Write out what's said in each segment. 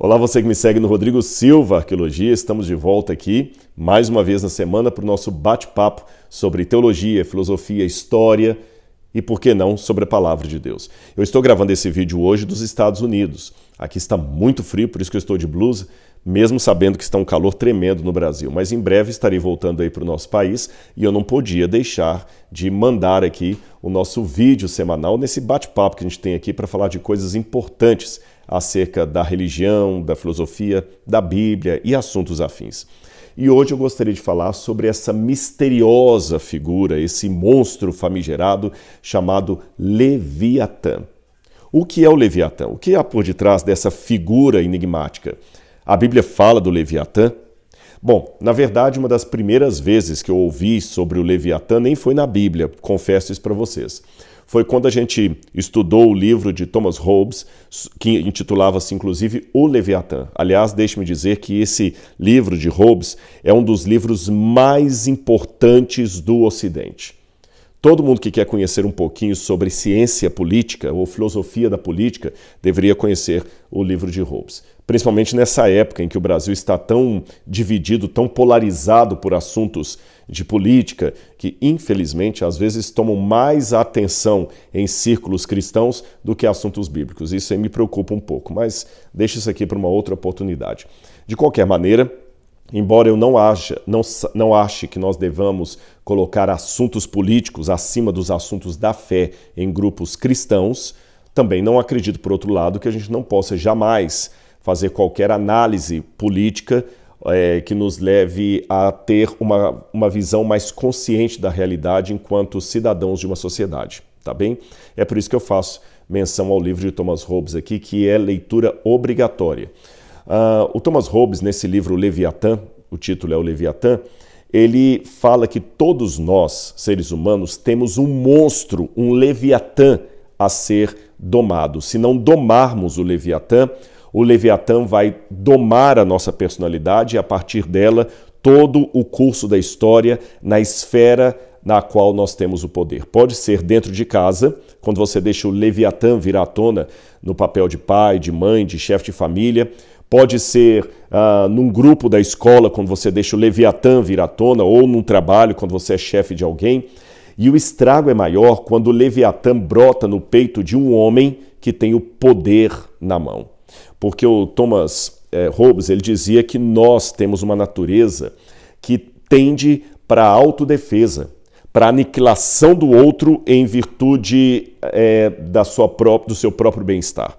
Olá, você que me segue no Rodrigo Silva Arqueologia. Estamos de volta aqui mais uma vez na semana para o nosso bate-papo sobre teologia, filosofia, história e, por que não, sobre a palavra de Deus. Eu estou gravando esse vídeo hoje dos Estados Unidos. Aqui está muito frio, por isso que eu estou de blusa, mesmo sabendo que está um calor tremendo no Brasil. Mas em breve estarei voltando aí para o nosso país e eu não podia deixar de mandar aqui o nosso vídeo semanal nesse bate-papo que a gente tem aqui para falar de coisas importantes acerca da religião, da filosofia, da Bíblia e assuntos afins. E hoje eu gostaria de falar sobre essa misteriosa figura, esse monstro famigerado chamado Leviatã. O que é o Leviatã? O que há por detrás dessa figura enigmática? A Bíblia fala do Leviatã? Bom, na verdade, uma das primeiras vezes que eu ouvi sobre o Leviatã nem foi na Bíblia, confesso isso para vocês foi quando a gente estudou o livro de Thomas Hobbes, que intitulava-se inclusive O Leviatã. Aliás, deixe-me dizer que esse livro de Hobbes é um dos livros mais importantes do Ocidente. Todo mundo que quer conhecer um pouquinho sobre ciência política ou filosofia da política deveria conhecer o livro de Hobbes. Principalmente nessa época em que o Brasil está tão dividido, tão polarizado por assuntos de política, que infelizmente às vezes tomam mais atenção em círculos cristãos do que assuntos bíblicos. Isso aí me preocupa um pouco, mas deixo isso aqui para uma outra oportunidade. De qualquer maneira, Embora eu não, não, não ache que nós devamos colocar assuntos políticos acima dos assuntos da fé em grupos cristãos, também não acredito, por outro lado, que a gente não possa jamais fazer qualquer análise política é, que nos leve a ter uma, uma visão mais consciente da realidade enquanto cidadãos de uma sociedade, tá bem? É por isso que eu faço menção ao livro de Thomas Hobbes aqui, que é leitura obrigatória. Uh, o Thomas Hobbes, nesse livro Leviatã, o título é o Leviatã, ele fala que todos nós, seres humanos, temos um monstro, um Leviatã a ser domado. Se não domarmos o Leviatã, o Leviatã vai domar a nossa personalidade e, a partir dela, todo o curso da história na esfera na qual nós temos o poder. Pode ser dentro de casa, quando você deixa o Leviatã virar à tona no papel de pai, de mãe, de chefe de família, pode ser ah, num grupo da escola, quando você deixa o Leviatã vir à tona, ou num trabalho, quando você é chefe de alguém. E o estrago é maior quando o Leviatã brota no peito de um homem que tem o poder na mão. Porque o Thomas é, Hobbes ele dizia que nós temos uma natureza que tende para a autodefesa, para a aniquilação do outro em virtude é, da sua própria, do seu próprio bem-estar.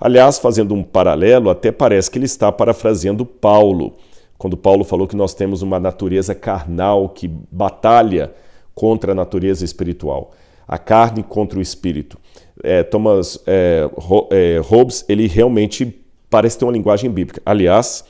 Aliás, fazendo um paralelo, até parece que ele está parafraseando Paulo, quando Paulo falou que nós temos uma natureza carnal que batalha contra a natureza espiritual, a carne contra o espírito. É, Thomas é, é Hobbes, ele realmente parece ter uma linguagem bíblica. Aliás,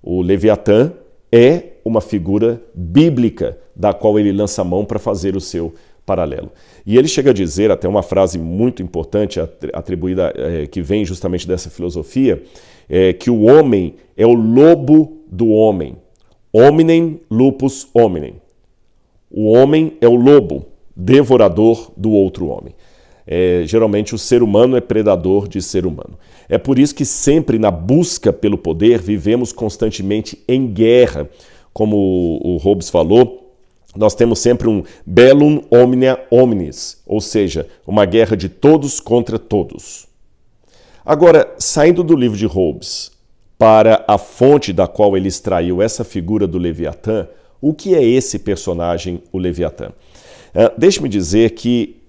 o Leviatã é uma figura bíblica da qual ele lança a mão para fazer o seu paralelo. E ele chega a dizer até uma frase muito importante atribuída é, que vem justamente dessa filosofia, é, que o homem é o lobo do homem. Hominem lupus hominem. O homem é o lobo, devorador do outro homem. É, geralmente o ser humano é predador de ser humano. É por isso que sempre na busca pelo poder vivemos constantemente em guerra. Como o Hobbes falou, nós temos sempre um bellum omnia omnes, ou seja, uma guerra de todos contra todos. Agora, saindo do livro de Hobbes para a fonte da qual ele extraiu essa figura do Leviatã, o que é esse personagem, o Leviatã? Uh, Deixe-me dizer que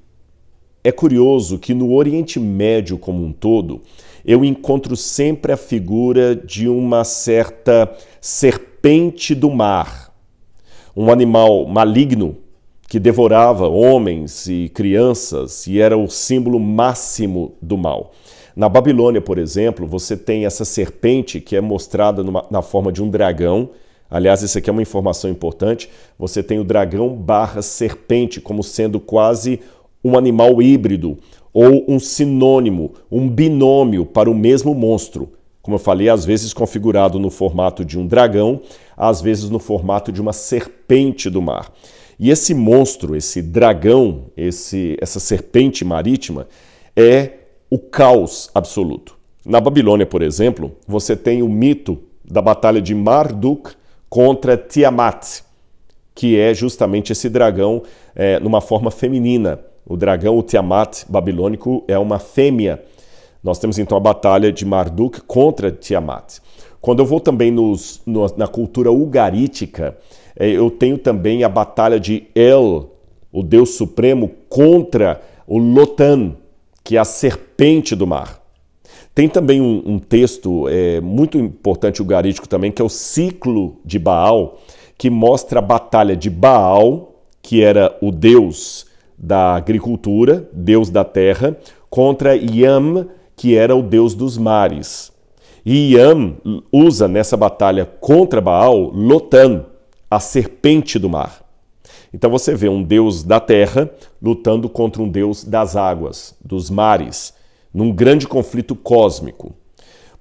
é curioso que no Oriente Médio como um todo, eu encontro sempre a figura de uma certa serpente do mar, um animal maligno que devorava homens e crianças e era o símbolo máximo do mal. Na Babilônia, por exemplo, você tem essa serpente que é mostrada numa, na forma de um dragão. Aliás, isso aqui é uma informação importante. Você tem o dragão barra serpente como sendo quase um animal híbrido ou um sinônimo, um binômio para o mesmo monstro como eu falei, às vezes configurado no formato de um dragão, às vezes no formato de uma serpente do mar. E esse monstro, esse dragão, esse, essa serpente marítima, é o caos absoluto. Na Babilônia, por exemplo, você tem o mito da batalha de Marduk contra Tiamat, que é justamente esse dragão é, numa forma feminina. O dragão, o Tiamat babilônico, é uma fêmea nós temos então a batalha de Marduk contra Tiamat. Quando eu vou também nos, no, na cultura ugarítica, eh, eu tenho também a batalha de El, o Deus Supremo, contra o Lotan, que é a serpente do mar. Tem também um, um texto é, muito importante ugarítico também, que é o ciclo de Baal, que mostra a batalha de Baal, que era o deus da agricultura, deus da terra, contra Yam, que era o deus dos mares. E Iam usa nessa batalha contra Baal Lotan, a serpente do mar. Então você vê um deus da terra lutando contra um deus das águas, dos mares, num grande conflito cósmico.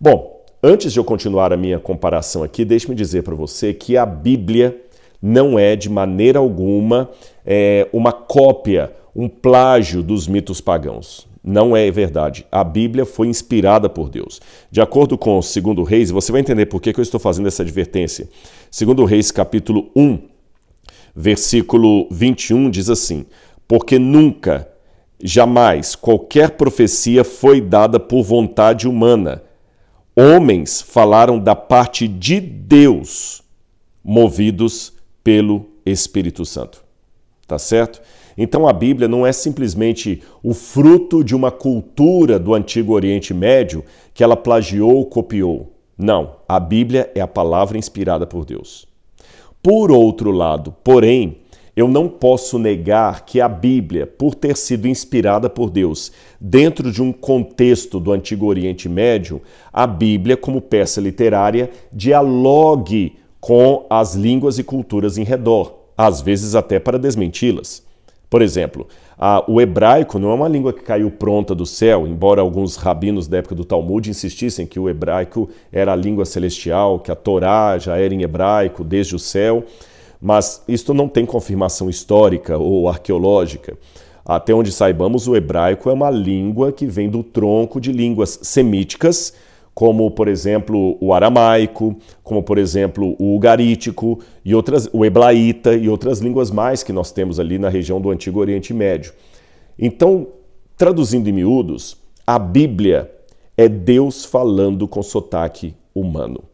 Bom, antes de eu continuar a minha comparação aqui, deixe-me dizer para você que a Bíblia não é de maneira alguma é, uma cópia, um plágio dos mitos pagãos não é verdade. A Bíblia foi inspirada por Deus. De acordo com o segundo Reis, você vai entender por que, eu estou fazendo essa advertência. Segundo Reis, capítulo 1, versículo 21 diz assim: "Porque nunca, jamais qualquer profecia foi dada por vontade humana. Homens falaram da parte de Deus, movidos pelo Espírito Santo." tá certo? Então a Bíblia não é simplesmente o fruto de uma cultura do antigo Oriente Médio que ela plagiou ou copiou. Não, a Bíblia é a palavra inspirada por Deus. Por outro lado, porém, eu não posso negar que a Bíblia, por ter sido inspirada por Deus dentro de um contexto do Antigo Oriente Médio, a Bíblia, como peça literária, dialogue com as línguas e culturas em redor às vezes até para desmenti-las. Por exemplo, a, o hebraico não é uma língua que caiu pronta do céu, embora alguns rabinos da época do Talmud insistissem que o hebraico era a língua celestial, que a Torá já era em hebraico desde o céu, mas isto não tem confirmação histórica ou arqueológica. Até onde saibamos, o hebraico é uma língua que vem do tronco de línguas semíticas como por exemplo o aramaico, como por exemplo o ugarítico e outras, o eblaíta e outras línguas mais que nós temos ali na região do Antigo Oriente Médio. Então, traduzindo em miúdos, a Bíblia é Deus falando com sotaque humano.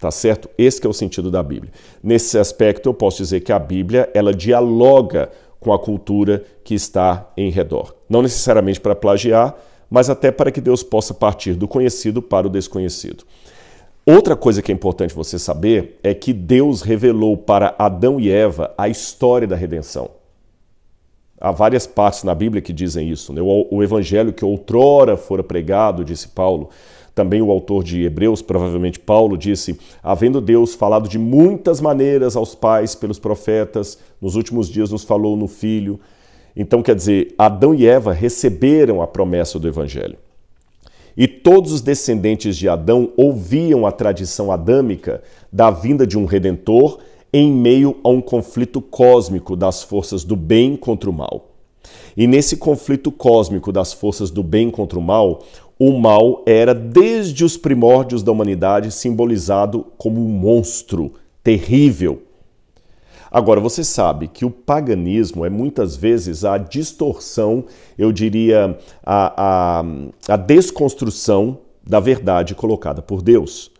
Tá certo? Esse é o sentido da Bíblia. Nesse aspecto, eu posso dizer que a Bíblia, ela dialoga com a cultura que está em redor. Não necessariamente para plagiar, mas até para que Deus possa partir do conhecido para o desconhecido. Outra coisa que é importante você saber é que Deus revelou para Adão e Eva a história da redenção. Há várias partes na Bíblia que dizem isso. Né? O, o evangelho que outrora fora pregado, disse Paulo, também o autor de Hebreus, provavelmente Paulo, disse: Havendo Deus falado de muitas maneiras aos pais pelos profetas, nos últimos dias nos falou no Filho então, quer dizer, Adão e Eva receberam a promessa do Evangelho. E todos os descendentes de Adão ouviam a tradição adâmica da vinda de um redentor em meio a um conflito cósmico das forças do bem contra o mal. E nesse conflito cósmico das forças do bem contra o mal, o mal era, desde os primórdios da humanidade, simbolizado como um monstro terrível, Agora, você sabe que o paganismo é muitas vezes a distorção, eu diria, a, a, a desconstrução da verdade colocada por Deus.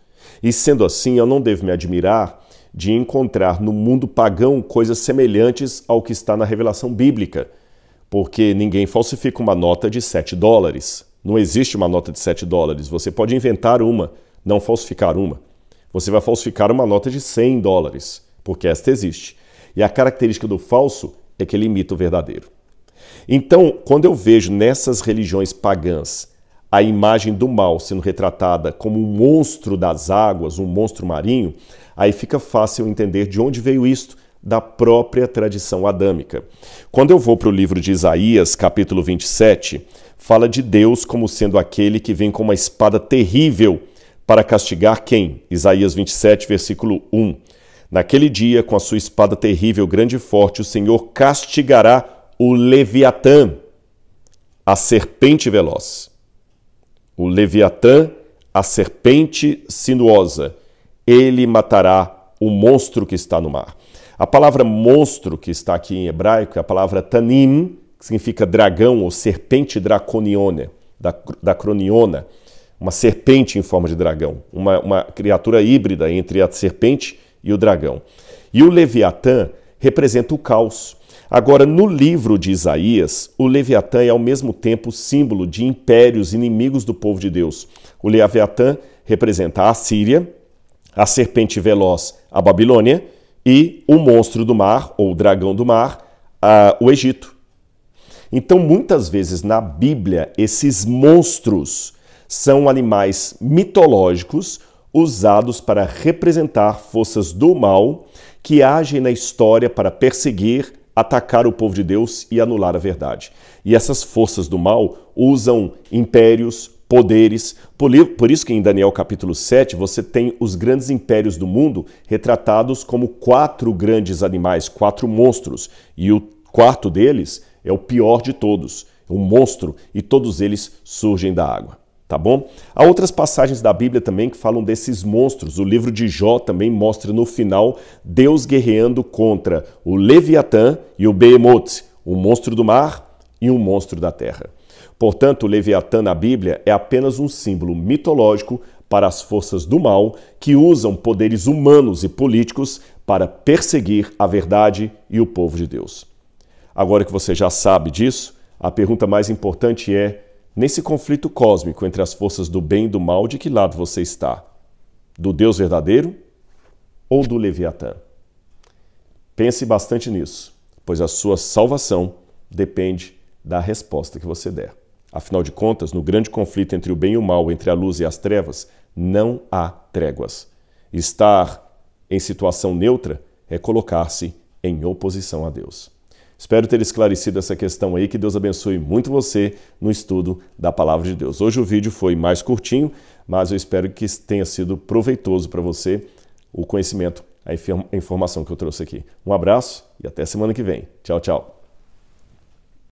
E sendo assim, eu não devo me admirar de encontrar no mundo pagão coisas semelhantes ao que está na revelação bíblica, porque ninguém falsifica uma nota de 7 dólares. Não existe uma nota de 7 dólares. Você pode inventar uma, não falsificar uma. Você vai falsificar uma nota de 100 dólares porque esta existe. E a característica do falso é que ele imita o verdadeiro. Então, quando eu vejo nessas religiões pagãs a imagem do mal sendo retratada como um monstro das águas, um monstro marinho, aí fica fácil entender de onde veio isto da própria tradição adâmica. Quando eu vou para o livro de Isaías, capítulo 27, fala de Deus como sendo aquele que vem com uma espada terrível para castigar quem? Isaías 27, versículo 1 Naquele dia, com a sua espada terrível, grande e forte, o Senhor castigará o Leviatã, a serpente veloz. O Leviatã, a serpente sinuosa. Ele matará o monstro que está no mar. A palavra monstro, que está aqui em hebraico, é a palavra tanim, que significa dragão ou serpente draconione, da, da croniona, uma serpente em forma de dragão, uma, uma criatura híbrida entre a serpente e e o dragão. E o Leviatã representa o caos. Agora, no livro de Isaías, o Leviatã é ao mesmo tempo símbolo de impérios inimigos do povo de Deus. O Leviatã representa a Síria, a serpente veloz, a Babilônia, e o monstro do mar, ou o dragão do mar, a, o Egito. Então, muitas vezes na Bíblia, esses monstros são animais mitológicos usados para representar forças do mal que agem na história para perseguir, atacar o povo de Deus e anular a verdade. E essas forças do mal usam impérios, poderes. Por isso que em Daniel capítulo 7 você tem os grandes impérios do mundo retratados como quatro grandes animais, quatro monstros. E o quarto deles é o pior de todos, um monstro, e todos eles surgem da água tá bom? Há outras passagens da Bíblia também que falam desses monstros. O livro de Jó também mostra no final Deus guerreando contra o Leviatã e o Behemoth, um monstro do mar e um monstro da terra. Portanto, o Leviatã na Bíblia é apenas um símbolo mitológico para as forças do mal que usam poderes humanos e políticos para perseguir a verdade e o povo de Deus. Agora que você já sabe disso, a pergunta mais importante é Nesse conflito cósmico entre as forças do bem e do mal, de que lado você está? Do Deus verdadeiro ou do Leviatã? Pense bastante nisso, pois a sua salvação depende da resposta que você der. Afinal de contas, no grande conflito entre o bem e o mal, entre a luz e as trevas, não há tréguas. Estar em situação neutra é colocar-se em oposição a Deus. Espero ter esclarecido essa questão aí. Que Deus abençoe muito você no estudo da palavra de Deus. Hoje o vídeo foi mais curtinho, mas eu espero que tenha sido proveitoso para você o conhecimento, a informação que eu trouxe aqui. Um abraço e até semana que vem. Tchau, tchau.